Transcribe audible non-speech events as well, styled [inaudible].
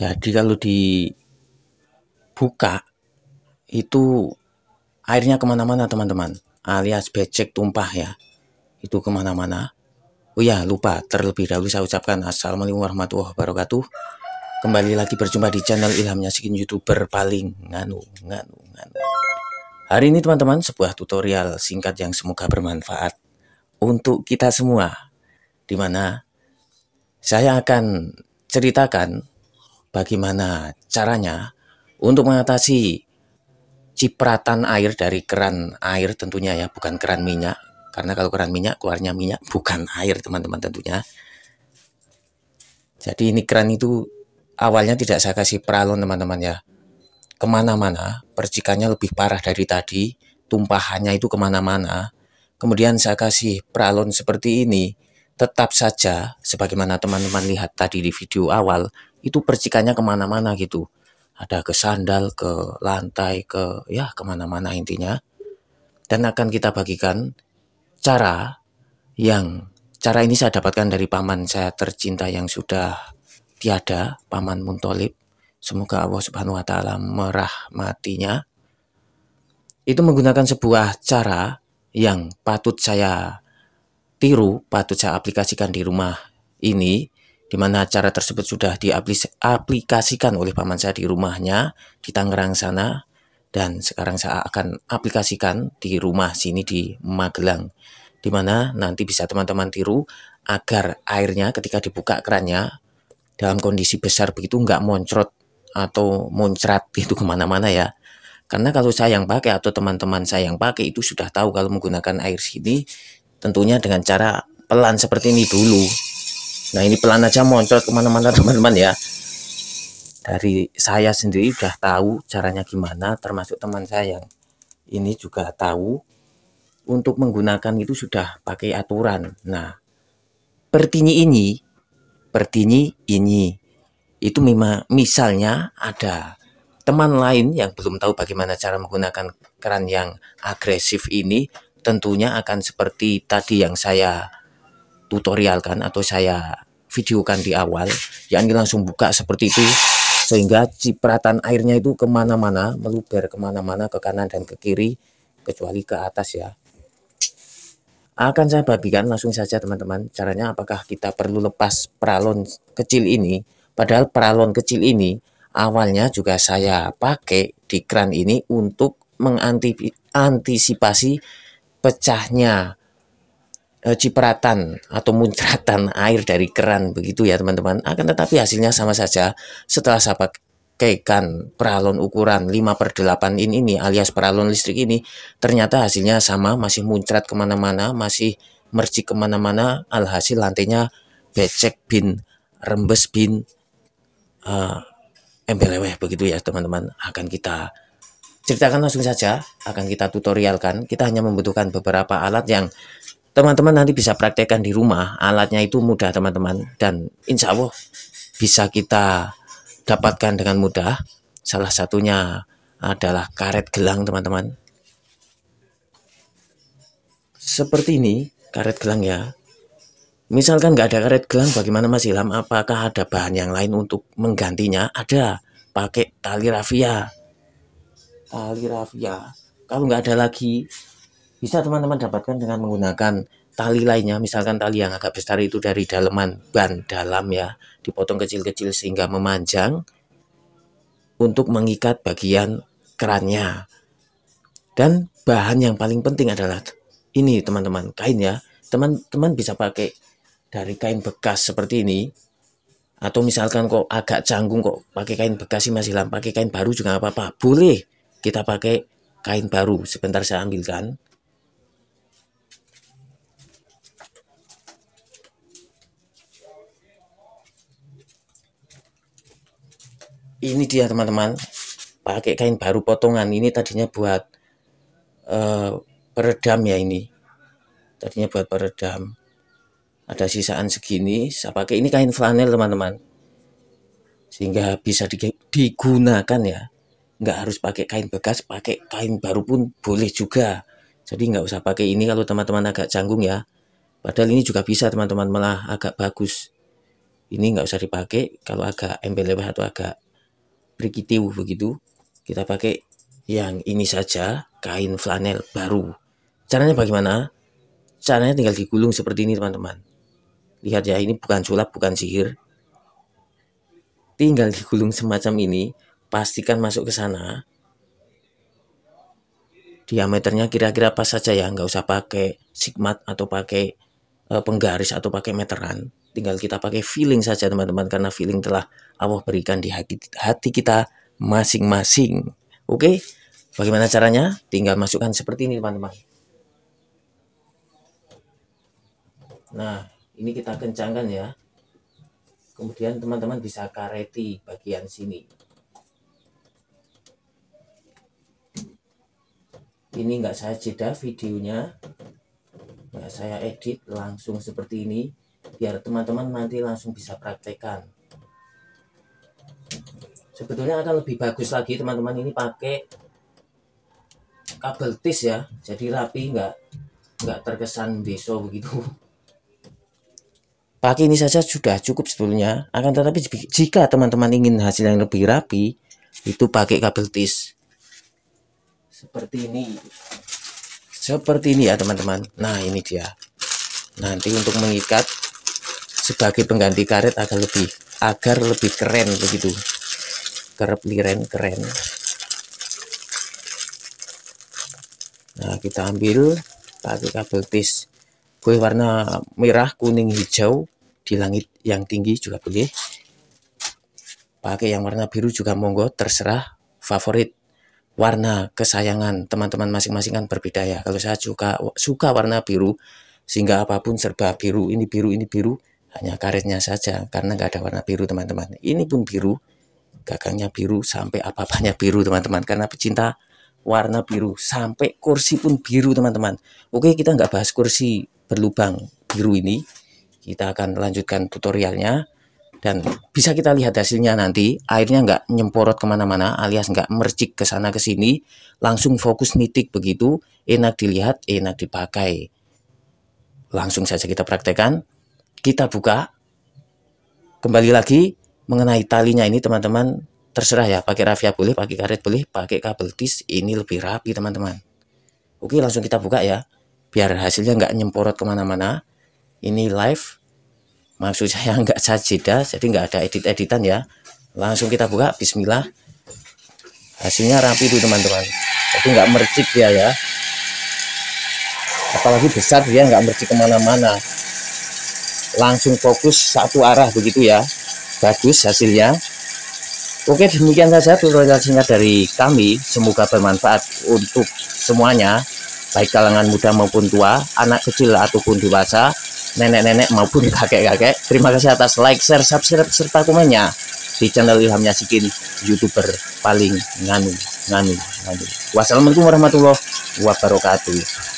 Jadi kalau dibuka itu airnya kemana-mana teman-teman. Alias becek tumpah ya. Itu kemana-mana. Oh ya lupa terlebih dahulu saya ucapkan Assalamualaikum warahmatullahi wabarakatuh. Kembali lagi berjumpa di channel Ilhamnya skin Youtuber paling nganu nganu nganu. Hari ini teman-teman sebuah tutorial singkat yang semoga bermanfaat untuk kita semua. Dimana saya akan ceritakan bagaimana caranya untuk mengatasi cipratan air dari keran air tentunya ya, bukan keran minyak. Karena kalau keran minyak keluarnya minyak bukan air teman-teman tentunya. Jadi ini keran itu awalnya tidak saya kasih peralon teman-teman ya. Kemana-mana percikannya lebih parah dari tadi, tumpahannya itu kemana-mana. Kemudian saya kasih peralon seperti ini, tetap saja sebagaimana teman-teman lihat tadi di video awal itu percikannya kemana-mana gitu ada ke sandal ke lantai ke ya kemana-mana intinya dan akan kita bagikan cara yang cara ini saya dapatkan dari paman saya tercinta yang sudah tiada paman Muntolib semoga Allah Subhanahu Wa Taala merahmatinya itu menggunakan sebuah cara yang patut saya tiru patut saya aplikasikan di rumah ini di mana cara tersebut sudah diaplikasikan oleh paman saya di rumahnya di Tangerang sana dan sekarang saya akan aplikasikan di rumah sini di Magelang di mana nanti bisa teman-teman tiru agar airnya ketika dibuka kerannya dalam kondisi besar begitu nggak moncrot atau moncrat itu kemana-mana ya karena kalau saya yang pakai atau teman-teman saya yang pakai itu sudah tahu kalau menggunakan air sini tentunya dengan cara pelan seperti ini dulu Nah ini pelan aja moncol kemana-mana [laughs] teman-teman ya. Dari saya sendiri sudah tahu caranya gimana, termasuk teman saya yang ini juga tahu. Untuk menggunakan itu sudah pakai aturan. Nah, pertinyi ini, Pertinyi ini, itu memang misalnya ada teman lain yang belum tahu bagaimana cara menggunakan keran yang agresif ini, tentunya akan seperti tadi yang saya tutorialkan atau saya videokan di awal yang langsung buka seperti itu sehingga cipratan airnya itu kemana-mana meluber kemana-mana ke kanan dan ke kiri kecuali ke atas ya akan saya bagikan langsung saja teman-teman caranya apakah kita perlu lepas peralon kecil ini padahal peralon kecil ini awalnya juga saya pakai di kran ini untuk mengantisipasi pecahnya Eh, cipratan atau muncratan [laughs] air dari keran begitu ya teman-teman akan tetapi hasilnya sama saja setelah saya pakaikan peralon ukuran 5 per 8 in ini alias peralon listrik ini ternyata hasilnya sama masih muncrat kemana-mana masih mercik kemana-mana alhasil lantainya becek bin rembes bin uh, embeleweh begitu ya teman-teman akan kita ceritakan langsung saja akan kita tutorialkan kita hanya membutuhkan beberapa alat yang teman-teman nanti bisa praktekkan di rumah alatnya itu mudah teman-teman dan insya Allah bisa kita dapatkan dengan mudah salah satunya adalah karet gelang teman-teman seperti ini karet gelang ya misalkan nggak ada karet gelang bagaimana Mas Ilham apakah ada bahan yang lain untuk menggantinya ada pakai tali rafia tali rafia kalau nggak ada lagi bisa teman-teman dapatkan dengan menggunakan tali lainnya misalkan tali yang agak besar itu dari daleman ban dalam ya dipotong kecil-kecil sehingga memanjang untuk mengikat bagian kerannya dan bahan yang paling penting adalah ini teman-teman kain ya teman-teman bisa pakai dari kain bekas seperti ini atau misalkan kok agak canggung kok pakai kain bekas sih masih lama pakai kain baru juga apa-apa boleh kita pakai kain baru sebentar saya ambilkan ini dia teman-teman pakai kain baru potongan ini tadinya buat uh, peredam ya ini tadinya buat peredam ada sisaan segini saya pakai ini kain flanel teman-teman sehingga bisa digunakan ya Enggak harus pakai kain bekas pakai kain baru pun boleh juga jadi nggak usah pakai ini kalau teman-teman agak canggung ya padahal ini juga bisa teman-teman malah agak bagus ini nggak usah dipakai kalau agak embel atau agak Brigitte begitu kita pakai yang ini saja kain flanel baru caranya bagaimana caranya tinggal digulung seperti ini teman-teman lihat ya ini bukan sulap bukan sihir tinggal digulung semacam ini pastikan masuk ke sana diameternya kira-kira pas saja ya nggak usah pakai sigmat atau pakai eh, penggaris atau pakai meteran tinggal kita pakai feeling saja teman-teman karena feeling telah Allah berikan di hati hati kita masing-masing oke bagaimana caranya tinggal masukkan seperti ini teman-teman nah ini kita kencangkan ya kemudian teman-teman bisa kareti bagian sini ini enggak saya jeda videonya enggak saya edit langsung seperti ini biar teman-teman nanti langsung bisa praktekkan sebetulnya akan lebih bagus lagi teman-teman ini pakai kabel tis ya jadi rapi enggak enggak terkesan besok begitu pakai ini saja sudah cukup sebetulnya akan tetapi jika teman-teman ingin hasil yang lebih rapi itu pakai kabel tis seperti ini seperti ini ya teman-teman nah ini dia nanti untuk mengikat sebagai pengganti karet agar lebih agar lebih keren begitu kerap liren keren nah kita ambil pakai kabel tis kue warna merah kuning hijau di langit yang tinggi juga boleh pakai yang warna biru juga monggo terserah favorit warna kesayangan teman-teman masing-masing kan berbeda ya kalau saya suka suka warna biru sehingga apapun serba biru ini biru ini biru hanya karetnya saja karena nggak ada warna biru teman-teman ini pun biru gagangnya biru sampai apa-apanya biru teman-teman karena pecinta warna biru sampai kursi pun biru teman-teman oke kita nggak bahas kursi berlubang biru ini kita akan lanjutkan tutorialnya dan bisa kita lihat hasilnya nanti airnya nggak nyemporot kemana-mana alias nggak mercik ke sana ke sini langsung fokus nitik begitu enak dilihat enak dipakai langsung saja kita praktekkan kita buka kembali lagi mengenai talinya ini teman-teman terserah ya pakai rafia boleh pakai karet boleh pakai kabel tis ini lebih rapi teman-teman oke langsung kita buka ya biar hasilnya nggak nyemporot kemana-mana ini live maksud [laughs] saya nggak sajeda jadi nggak ada edit-editan ya langsung kita buka bismillah hasilnya rapi tuh teman-teman tapi nggak mercik dia ya apalagi besar dia nggak mercik kemana-mana langsung fokus satu arah begitu ya bagus hasilnya Oke demikian saja tutorial singkat dari kami semoga bermanfaat untuk semuanya baik kalangan muda maupun tua anak kecil ataupun dewasa nenek-nenek maupun [laughs] kakek-kakek terima kasih atas like share subscribe serta komennya di channel Ilhamnya Sikin youtuber paling nganu nganu nganu wassalamualaikum warahmatullahi wabarakatuh